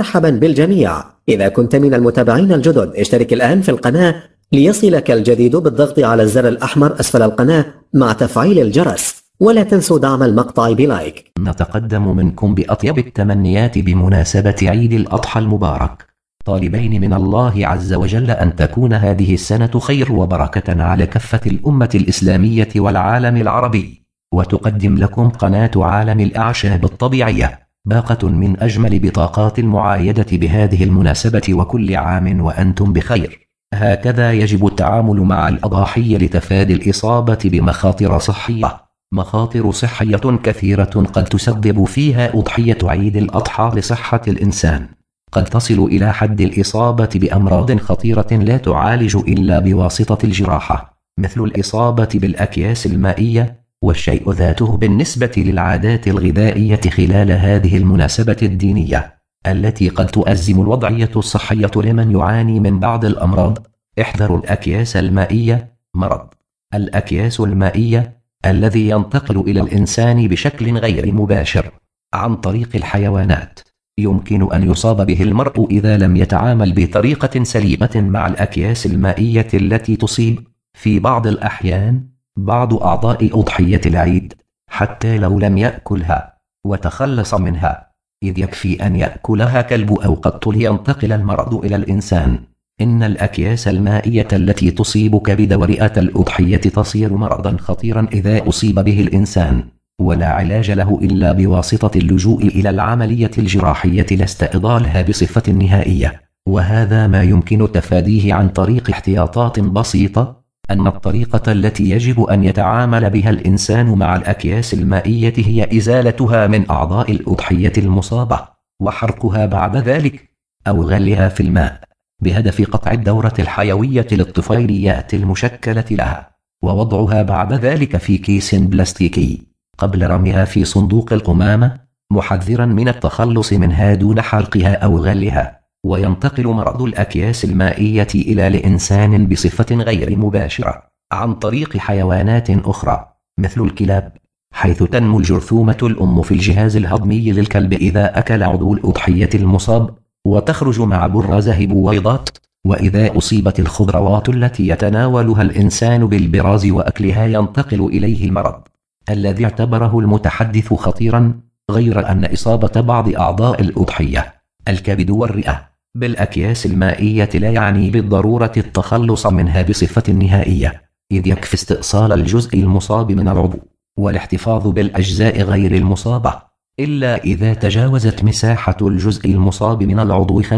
مرحبا بالجميع إذا كنت من المتابعين الجدد اشترك الآن في القناة ليصلك الجديد بالضغط على الزر الأحمر أسفل القناة مع تفعيل الجرس ولا تنسوا دعم المقطع بلايك نتقدم منكم بأطيب التمنيات بمناسبة عيد الأضحى المبارك طالبين من الله عز وجل أن تكون هذه السنة خير وبركة على كفة الأمة الإسلامية والعالم العربي وتقدم لكم قناة عالم الأعشاب الطبيعية باقة من أجمل بطاقات المعايدة بهذه المناسبة وكل عام وأنتم بخير هكذا يجب التعامل مع الأضاحي لتفادي الإصابة بمخاطر صحية مخاطر صحية كثيرة قد تسبب فيها أضحية عيد الأضحى لصحة الإنسان قد تصل إلى حد الإصابة بأمراض خطيرة لا تعالج إلا بواسطة الجراحة مثل الإصابة بالأكياس المائية والشيء ذاته بالنسبة للعادات الغذائية خلال هذه المناسبة الدينية التي قد تؤزم الوضعية الصحية لمن يعاني من بعض الأمراض احذروا الأكياس المائية مرض الأكياس المائية الذي ينتقل إلى الإنسان بشكل غير مباشر عن طريق الحيوانات يمكن أن يصاب به المرء إذا لم يتعامل بطريقة سليمة مع الأكياس المائية التي تصيب في بعض الأحيان بعض أعضاء أضحية العيد حتى لو لم يأكلها وتخلص منها إذ يكفي أن يأكلها كلب أو قط لينتقل المرض إلى الإنسان إن الأكياس المائية التي تصيب كبد ورئة الأضحية تصير مرضا خطيرا إذا أصيب به الإنسان ولا علاج له إلا بواسطة اللجوء إلى العملية الجراحية لاستئضالها بصفة نهائية وهذا ما يمكن تفاديه عن طريق احتياطات بسيطة أن الطريقة التي يجب أن يتعامل بها الإنسان مع الأكياس المائية هي إزالتها من أعضاء الأضحية المصابة وحرقها بعد ذلك أو غلها في الماء بهدف قطع الدورة الحيوية للطفيليات المشكلة لها ووضعها بعد ذلك في كيس بلاستيكي قبل رميها في صندوق القمامة محذرا من التخلص منها دون حرقها أو غلها وينتقل مرض الأكياس المائية إلى لإنسان بصفة غير مباشرة عن طريق حيوانات أخرى مثل الكلاب حيث تنمو الجرثومة الأم في الجهاز الهضمي للكلب إذا أكل عضو الأضحية المصاب وتخرج مع برازه بويضات وإذا أصيبت الخضروات التي يتناولها الإنسان بالبراز وأكلها ينتقل إليه المرض الذي اعتبره المتحدث خطيرا غير أن إصابة بعض أعضاء الأضحية الكبد والرئة بالأكياس المائية لا يعني بالضرورة التخلص منها بصفة نهائية إذ يكفي استئصال الجزء المصاب من العضو والاحتفاظ بالأجزاء غير المصابة إلا إذا تجاوزت مساحة الجزء المصاب من العضو 25%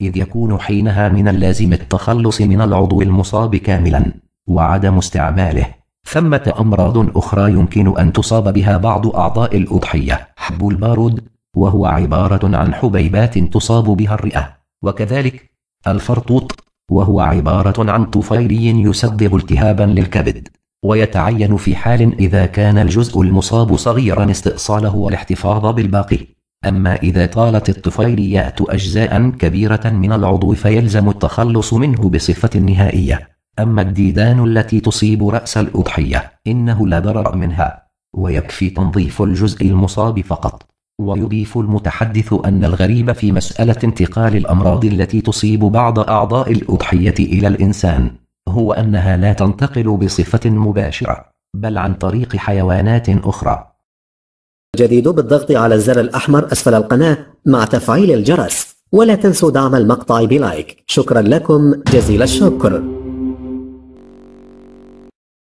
إذ يكون حينها من اللازم التخلص من العضو المصاب كاملا وعدم استعماله ثمة أمراض أخرى يمكن أن تصاب بها بعض أعضاء الأضحية حب البارود وهو عبارة عن حبيبات تصاب بها الرئة وكذلك الفرطوط وهو عبارة عن طفيلي يسبب التهابا للكبد ويتعين في حال إذا كان الجزء المصاب صغيرا استئصاله والاحتفاظ بالباقي أما إذا طالت الطفيليات أجزاء كبيرة من العضو فيلزم التخلص منه بصفة نهائية أما الديدان التي تصيب رأس الأضحية إنه لا ضرر منها ويكفي تنظيف الجزء المصاب فقط ويضيف المتحدث أن الغريب في مسألة انتقال الأمراض التي تصيب بعض أعضاء الأضحية إلى الإنسان هو أنها لا تنتقل بصفة مباشرة بل عن طريق حيوانات أخرى جديد بالضغط على الزر الأحمر أسفل القناة مع تفعيل الجرس ولا تنسوا دعم المقطع بلايك شكرا لكم جزيل الشكر